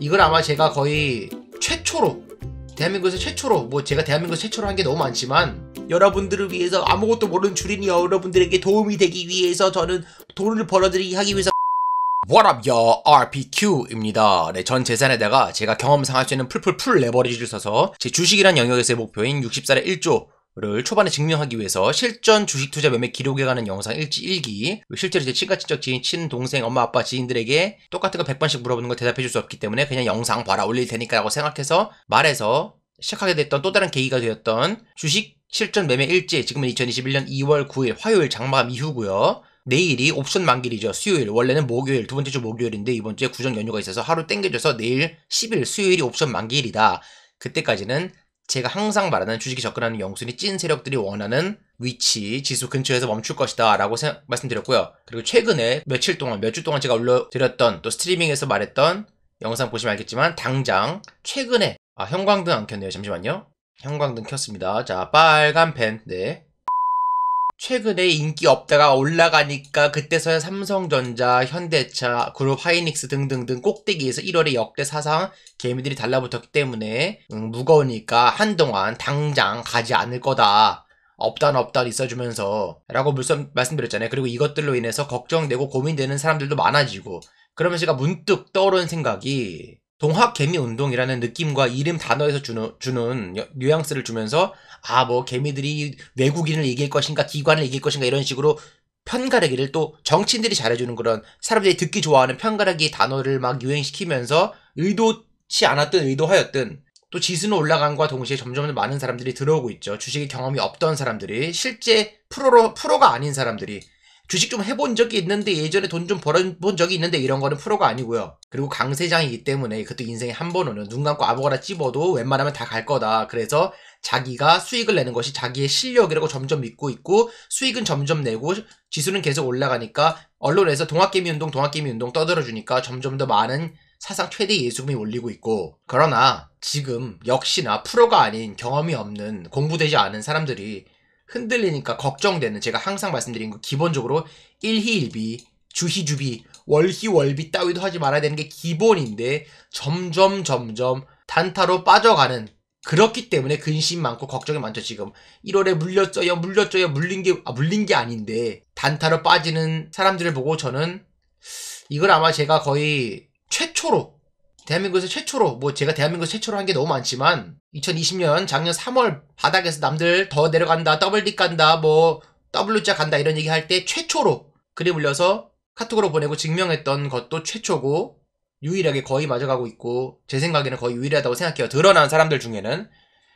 이걸 아마 제가 거의 최초로 대한민국에서 최초로 뭐 제가 대한민국에서 최초로 한 게 너무 많지만 여러분들을 위해서 아무것도 모르는 줄인 여러분들에게 도움이 되기 위해서 저는 돈을 벌어들이기 하기 위해서 What up, yo? RPQ입니다. 네, 전 재산에다가 제가 경험상 할수 있는 풀풀풀 레버리지를 써서 제 주식이란 영역에서의 목표인 60살에 1조 를 초반에 증명하기 위해서 실전 주식 투자 매매 기록에 관한 영상 일지일기 실제로 제 친가 친척 지인 친동생 엄마 아빠 지인들에게 똑같은 거 100번씩 물어보는 거 대답해 줄 수 없기 때문에 그냥 영상 봐라 올릴 테니까 라고 생각해서 말해서 시작하게 됐던 또 다른 계기가 되었던 주식 실전 매매 일지 지금은 2021년 2월 9일 화요일 장마감 이후고요 내일이 옵션 만기일이죠. 수요일. 원래는 목요일, 두 번째 주 목요일인데 이번 주에 구정 연휴가 있어서 하루 땡겨져서 내일 10일 수요일이 옵션 만기일이다. 그때까지는 제가 항상 말하는 주식이 접근하는 영순이 찐 세력들이 원하는 위치, 지수 근처에서 멈출 것이다 라고 생각, 말씀드렸고요. 그리고 최근에 며칠 동안, 몇 주 동안 제가 올려드렸던 또 스트리밍에서 말했던 영상 보시면 알겠지만 당장 최근에 아 형광등 안 켰네요. 잠시만요. 형광등 켰습니다. 자 빨간 펜, 네. 최근에 인기 업다가 올라가니까 그때서야 삼성전자, 현대차, 그룹 하이닉스 등등등 꼭대기에서 1월에 역대 사상 개미들이 달라붙었기 때문에 음, 무거우니까 한동안 당장 가지 않을 거다. 업단 업단 있어주면서 라고 물선 말씀드렸잖아요. 그리고 이것들로 인해서 걱정되고 고민되는 사람들도 많아지고 그러면 제가 문득 떠오른 생각이 동학개미운동이라는 느낌과 이름 단어에서 주는, 주는 뉘앙스를 주면서 아 뭐 개미들이 외국인을 이길 것인가 기관을 이길 것인가 이런 식으로 편가르기를 또 정치인들이 잘해주는 그런 사람들이 듣기 좋아하는 편가르기 단어를 막 유행시키면서 의도치 않았든 의도하였든 또 지수는 올라간과 동시에 점점 많은 사람들이 들어오고 있죠. 주식의 경험이 없던 사람들이 실제 프로로, 프로가 아닌 사람들이 주식 좀 해본 적이 있는데 예전에 돈 좀 벌어본 적이 있는데 이런 거는 프로가 아니고요. 그리고 강세장이기 때문에 그것도 인생에 한 번은 눈 감고 아무거나 찝어도 웬만하면 다 갈 거다. 그래서 자기가 수익을 내는 것이 자기의 실력이라고 점점 믿고 있고 수익은 점점 내고 지수는 계속 올라가니까 언론에서 동학개미 운동, 동학개미 운동 떠들어주니까 점점 더 많은 사상 최대 예수금이 올리고 있고 그러나 지금 역시나 프로가 아닌 경험이 없는 공부되지 않은 사람들이 흔들리니까 걱정되는 제가 항상 말씀드린 거 기본적으로 일희일비 주희주비 월희월비 따위도 하지 말아야 되는 게 기본인데 점점 점점 단타로 빠져가는 그렇기 때문에 근심 많고 걱정이 많죠 지금 1월에 물렸어요 물렸어요 물린 게 아, 물린 게 아닌데 단타로 빠지는 사람들을 보고 저는 이걸 아마 제가 거의 최초로 대한민국에서 최초로 뭐 제가 대한민국에서 최초로 한 게 너무 많지만 2020년 작년 3월 바닥에서 남들 더 내려간다 더블딕 간다 뭐 더블 루자 간다 이런 얘기 할때 최초로 그림 올려서 카톡으로 보내고 증명했던 것도 최초고 유일하게 거의 맞아가고 있고 제 생각에는 거의 유일하다고 생각해요 드러난 사람들 중에는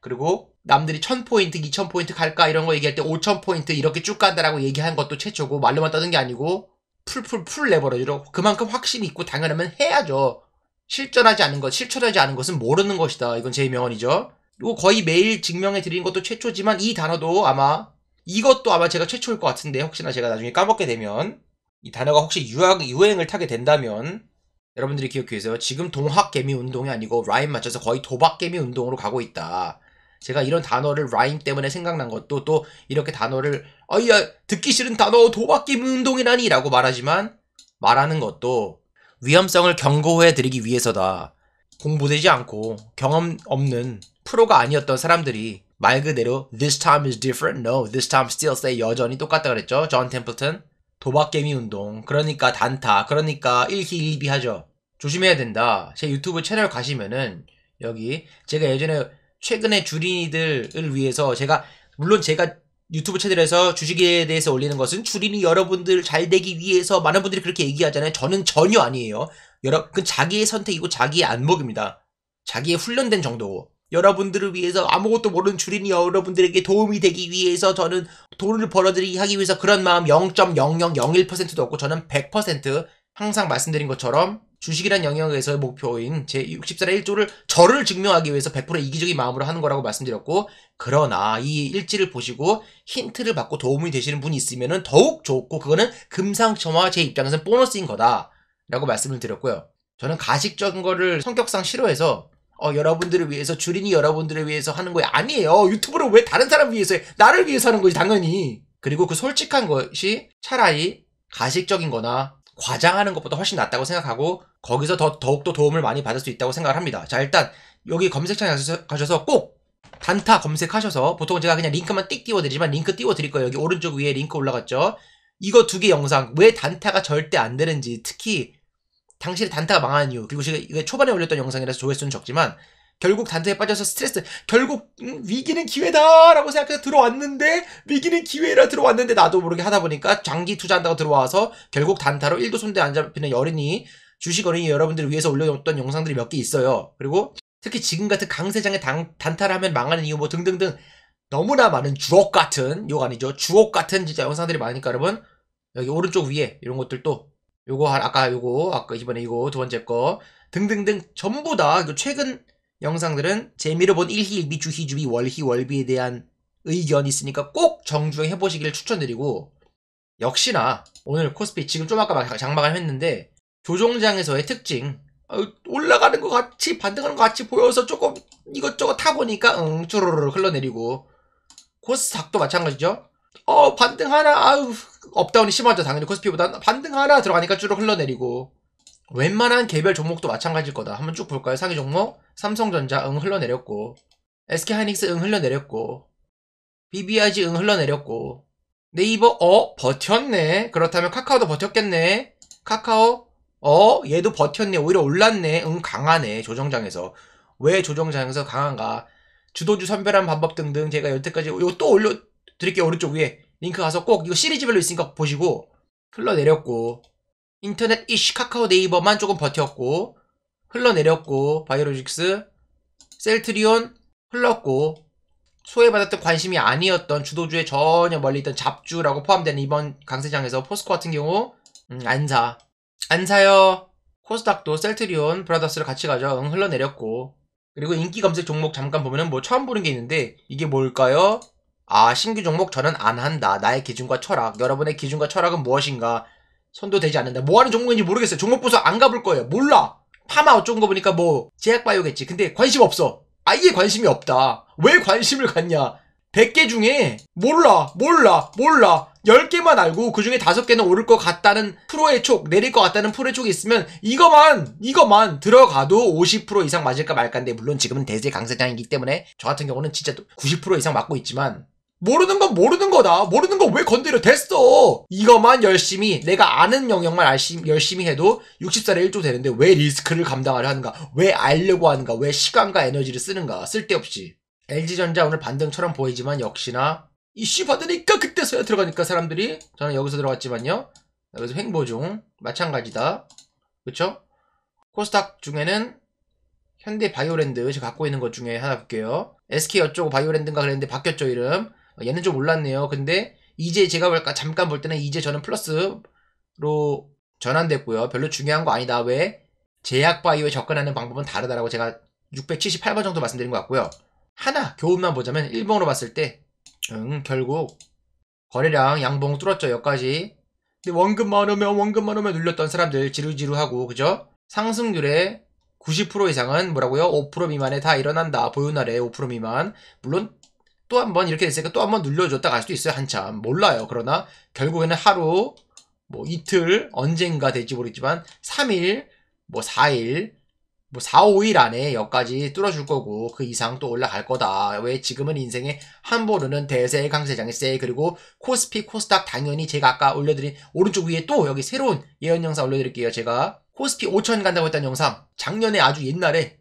그리고 남들이 1000포인트 2000포인트 갈까 이런 거 얘기할 때 5000포인트 이렇게 쭉 간다라고 얘기한 것도 최초고 말로만 떠든 게 아니고 풀풀 풀 내버러지고 그만큼 확신이 있고 당연하면 해야죠 실전하지 않은 것, 실천하지 않은 것은 모르는 것이다. 이건 제 명언이죠. 그리고 거의 매일 증명해 드린 것도 최초지만 이 단어도 아마 이것도 아마 제가 최초일 것 같은데 혹시나 제가 나중에 까먹게 되면 이 단어가 혹시 유학, 유행을 타게 된다면 여러분들이 기억해 주세요. 지금 동학개미 운동이 아니고 라임 맞춰서 거의 도박개미 운동으로 가고 있다. 제가 이런 단어를 라임 때문에 생각난 것도 또 이렇게 단어를 아야 듣기 싫은 단어 도박개미 운동이라니라고 말하지만 말하는 것도 위험성을 경고해 드리기 위해서다. 공부되지 않고 경험 없는 프로가 아니었던 사람들이 말 그대로 this time is different, no, this time still say 여전히 똑같다 그랬죠. 존 템플턴. 도박개미 운동, 그러니까 단타, 그러니까 일희일비 하죠. 조심해야 된다. 제 유튜브 채널 가시면은 여기 제가 예전에 최근에 주린이들을 위해서 제가 물론 제가 유튜브 채널에서 주식에 대해서 올리는 것은 주린이 여러분들 잘 되기 위해서 많은 분들이 그렇게 얘기하잖아요. 저는 전혀 아니에요. 여러그 자기의 선택이고 자기의 안목입니다. 자기의 훈련된 정도고. 여러분들을 위해서 아무것도 모르는 주린이 여러분들에게 도움이 되기 위해서 저는 돈을 벌어들이기 하기 위해서 그런 마음 0.0001%도 없고 저는 100% 항상 말씀드린 것처럼 주식이란 영역에서의 목표인 제64의 1조를 저를 증명하기 위해서 100% 이기적인 마음으로 하는 거라고 말씀드렸고 그러나 이 일지를 보시고 힌트를 받고 도움이 되시는 분이 있으면 더욱 좋고 그거는 금상첨화 제 입장에서는 보너스인 거다 라고 말씀을 드렸고요 저는 가식적인 거를 성격상 싫어해서 어, 여러분들을 위해서 주린이 여러분들을 위해서 하는 거야 아니에요 유튜브를 왜 다른 사람 위해서 해 나를 위해서 하는 거지 당연히 그리고 그 솔직한 것이 차라리 가식적인 거나 과장하는 것보다 훨씬 낫다고 생각하고 거기서 더, 더욱더 도움을 많이 받을 수 있다고 생각을 합니다. 자, 일단 여기 검색창에 가셔서, 가셔서 꼭 단타 검색하셔서 보통 제가 그냥 링크만 띡 띄워드리지만 링크 띄워드릴 거예요. 여기 오른쪽 위에 링크 올라갔죠? 이거 두 개 영상 왜 단타가 절대 안 되는지 특히 당신의 단타가 망하는 이유 그리고 제가 이거 초반에 올렸던 영상이라서 조회수는 적지만 결국 단타에 빠져서 스트레스 결국 음, 위기는 기회다 라고 생각해서 들어왔는데 위기는 기회라 들어왔는데 나도 모르게 하다 보니까 장기 투자한다고 들어와서 결국 단타로 1도 손대 안 잡히는 여린이 주식 어린이 여러분들을 위해서 올려뒀던 영상들이 몇 개 있어요. 그리고 특히 지금 같은 강세장에 단, 단타를 하면 망하는 이유 뭐 등등등 너무나 많은 주옥 같은 요거 아니죠 주옥 같은 진짜 영상들이 많으니까 여러분 여기 오른쪽 위에 이런 것들도 요거 아까 요거 아까 이번에 이거 두 번째 거 등등등 전부 다 최근 영상들은 재미로 본 일희 일비 주희 주비 월희 월비에 대한 의견이 있으니까 꼭 정주행 해보시기를 추천드리고 역시나 오늘 코스피 지금 좀 아까 막 장마감 했는데 조종장에서의 특징 어, 올라가는 것 같이 반등하는 것 같이 보여서 조금 이것저것 타보니까 응 주르르 흘러내리고 코스닥도 마찬가지죠 어 반등 하나 아유 업다운이 심하죠 당연히 코스피보다 반등 하나 들어가니까 주르 흘러내리고 웬만한 개별 종목도 마찬가지일 거다 한번 쭉 볼까요 상위 종목 삼성전자 응 흘러내렸고 SK하이닉스 응 흘러내렸고 BBIG 응 흘러내렸고 네이버 어 버텼네 그렇다면 카카오도 버텼겠네 카카오 어? 얘도 버텼네. 오히려 올랐네. 응, 강하네. 조정장에서. 왜 조정장에서 강한가? 주도주 선별한 방법 등등 제가 여태까지 이거 또 올려드릴게요. 오른쪽 위에. 링크 가서 꼭 이거 시리즈별로 있으니까 보시고 흘러내렸고 인터넷 이슈 카카오 네이버만 조금 버텼고 흘러내렸고 바이오로직스 셀트리온 흘렀고 소외받았던 관심이 아니었던 주도주에 전혀 멀리 있던 잡주라고 포함된 이번 강세장에서 포스코 같은 경우 음, 안사 안 사요. 코스닥도 셀트리온 브라더스를 같이 가죠 응, 흘러내렸고 그리고 인기 검색 종목 잠깐 보면은 뭐 처음 보는 게 있는데 이게 뭘까요? 아 신규 종목 저는 안 한다. 나의 기준과 철학. 여러분의 기준과 철학은 무엇인가? 손도 되지 않는다. 뭐 하는 종목인지 모르겠어요. 종목 부서 안 가볼 거예요. 몰라. 파마 어쩐 거 보니까 뭐 제약바이오겠지. 근데 관심 없어. 아예 관심이 없다. 왜 관심을 갖냐? 100개 중에 몰라, 몰라, 몰라. 10개만 알고 그중에 5개는 오를 것 같다는 프로의 촉, 내릴 것 같다는 프로의 촉이 있으면 이거만 이거만 들어가도 50% 이상 맞을까 말까인데 물론 지금은 대세 강세장이기 때문에 저 같은 경우는 진짜 90% 이상 맞고 있지만 모르는 건 모르는 거다. 모르는 거 왜 건드려? 됐어. 이거만 열심히 내가 아는 영역만 알심, 열심히 해도 60살에 1조 되는데 왜 리스크를 감당하려 하는가? 왜 알려고 하는가? 왜 시간과 에너지를 쓰는가? 쓸데없이. LG전자 오늘 반등처럼 보이지만 역시나 이슈 받으니까 그때서야 들어가니까 사람들이 저는 여기서 들어갔지만요. 여기서 횡보 중 마찬가지다. 그렇죠? 코스닥 중에는 현대 바이오랜드 제가 갖고 있는 것 중에 하나 볼게요. SK 어쩌고 바이오랜드인가 그랬는데 바뀌었죠 이름. 어, 얘는 좀 올랐네요. 근데 이제 제가 볼까 잠깐 볼 때는 이제 저는 플러스로 전환됐고요. 별로 중요한 거 아니다. 왜 제약 바이오에 접근하는 방법은 다르다라고 제가 678번 정도 말씀드린 것 같고요. 하나 교훈만 보자면 1번으로 봤을 때응 결국 거래량 양봉 뚫었죠 여기까지 근데 원금만 오면 원금만 오면 눌렸던 사람들 지루지루하고 그죠? 상승률의 90% 이상은 뭐라고요? 5% 미만에 다 일어난다. 보유날에 5% 미만. 물론 또 한 번 이렇게 됐으니까 또 한 번 눌려줬다 갈 수도 있어요. 한참. 몰라요. 그러나 결국에는 하루, 뭐 이틀, 언젠가 될지 모르겠지만 3일, 뭐 4일, 뭐 4, 5일 안에 여기까지 뚫어줄 거고 그 이상 또 올라갈 거다. 왜 지금은 인생의한보 오는 대세 강세장세 그리고 코스피 코스닥 당연히 제가 아까 올려드린 오른쪽 위에 또 여기 새로운 예언 영상 올려드릴게요. 제가 코스피 5천 간다고 했던 영상 작년에 아주 옛날에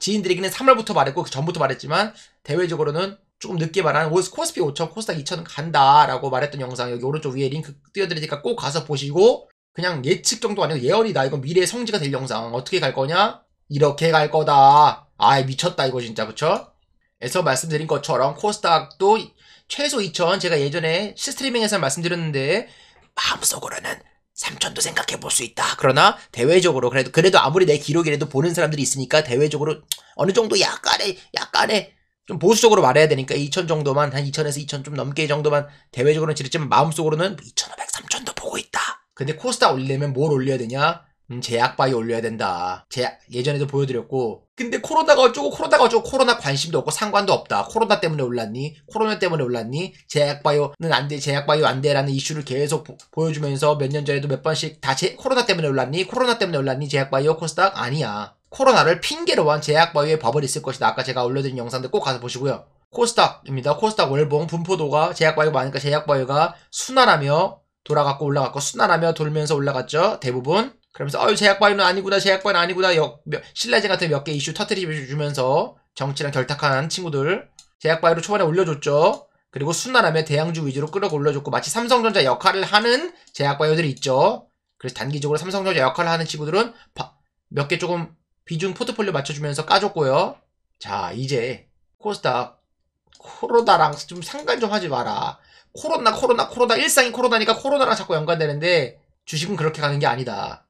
지인들에게는 3월부터 말했고 그 전부터 말했지만 대외적으로는 조금 늦게 말하는 코스피 5천 코스닥 2천 간다라고 말했던 영상 여기 오른쪽 위에 링크 띄워드리니까 꼭 가서 보시고 그냥 예측 정도 아니고 예언이다 이건 미래의 성지가 될 영상 어떻게 갈 거냐 이렇게 갈 거다. 아 미쳤다 이거 진짜 그쵸? 에서 말씀드린 것처럼 코스닥도 최소 2천 제가 예전에 스트리밍에서 말씀드렸는데 마음속으로는 3천도 생각해 볼 수 있다. 그러나 대외적으로 그래도 그래도 아무리 내 기록이라도 보는 사람들이 있으니까 대외적으로 어느 정도 약간의 약간의 좀 보수적으로 말해야 되니까 2천 정도만 한 2천에서 2천 좀 넘게 정도만 대외적으로는 지르지만 마음속으로는 2,500, 3천도 보고 있다. 근데 코스닥 올리려면 뭘 올려야 되냐? 음, 제약바이 올려야 된다. 제약, 예전에도 보여드렸고. 근데 코로나가 어쩌고 코로나가 어쩌고 코로나 관심도 없고 상관도 없다. 코로나 때문에 올랐니? 코로나 때문에 올랐니? 제약바이오는 안 돼, 제약바이오 안 돼라는 이슈를 계속 보, 여주면서 몇 년 전에도 몇 번씩 다 제, 코로나 때문에 올랐니? 코로나 때문에 올랐니? 제약바이오 어, 코스닥? 아니야. 코로나를 핑계로 한 제약바이오의 버블이 있을 것이다. 아까 제가 올려드린 영상들 꼭 가서 보시고요. 코스닥입니다. 코스닥 월봉 분포도가 제약바이오 많으니까 제약바이오가 순환하며 돌아갔고 올라갔고 순환하며 돌면서 올라갔죠. 대부분 그러면서 아유 제약바이은 아니구나 제약바이오 아니구나 신라젠 같은 몇 개 이슈 터트리면서 정치랑 결탁한 친구들 제약바이오로 초반에 올려줬죠. 그리고 순환하며 대양주 위주로 끌어올려줬고 마치 삼성전자 역할을 하는 제약바이오들이 있죠. 그래서 단기적으로 삼성전자 역할을 하는 친구들은 몇 개 조금 비중 포트폴리오 맞춰주면서 까줬고요. 자 이제 코스닥 코로나랑 좀 상관 좀 하지 마라. 코로나 코로나 코로나 일상이 코로나니까 코로나랑 자꾸 연관되는데 주식은 그렇게 가는 게 아니다.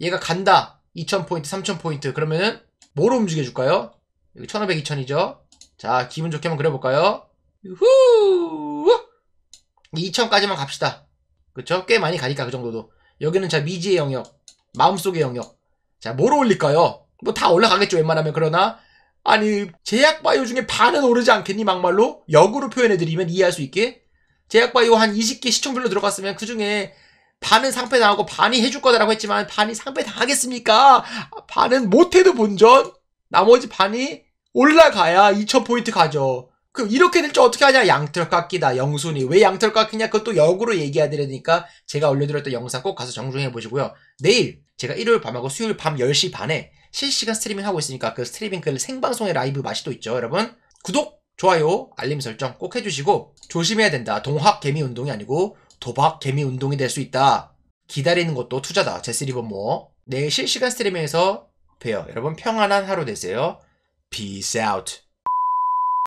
얘가 간다 2000포인트 3000포인트 그러면은 뭐로 움직여줄까요? 여기 1500 2000이죠 자 기분 좋게 한번 그려볼까요? 후 2000까지만 갑시다 그쵸? 꽤 많이 가니까 그 정도도 여기는 자 미지의 영역 마음속의 영역 자 뭐로 올릴까요? 뭐 다 올라가겠죠 웬만하면 그러나 아니 제약 바이오 중에 반은 오르지 않겠니 막말로 역으로 표현해드리면 이해할 수 있게 제약 바이오 한 20개 시청별로 들어갔으면 그 중에 반은 상패 당하고 반이 해줄 거다라고 했지만 반이 상패 당하겠습니까? 반은 못해도 본전? 나머지 반이 올라가야 2,000포인트 가죠. 그럼 이렇게 될 줄 어떻게 하냐? 양털 깎기다, 영순이. 왜 양털 깎이냐? 그것도 역으로 얘기해야 되니까 제가 올려드렸던 영상 꼭 가서 정중해 보시고요. 내일 제가 일요일 밤하고 수요일 밤 10시 반에 실시간 스트리밍 하고 있으니까 그 스트리밍 글 그 생방송의 라이브 맛이 또 있죠, 여러분. 구독, 좋아요, 알림 설정 꼭 해주시고 조심해야 된다. 동학 개미 운동이 아니고 도박 개미 운동이 될 수 있다. 기다리는 것도 투자다. 제스 리버모 내일 실시간 스트리밍에서 봬요. 여러분 평안한 하루 되세요. Peace out.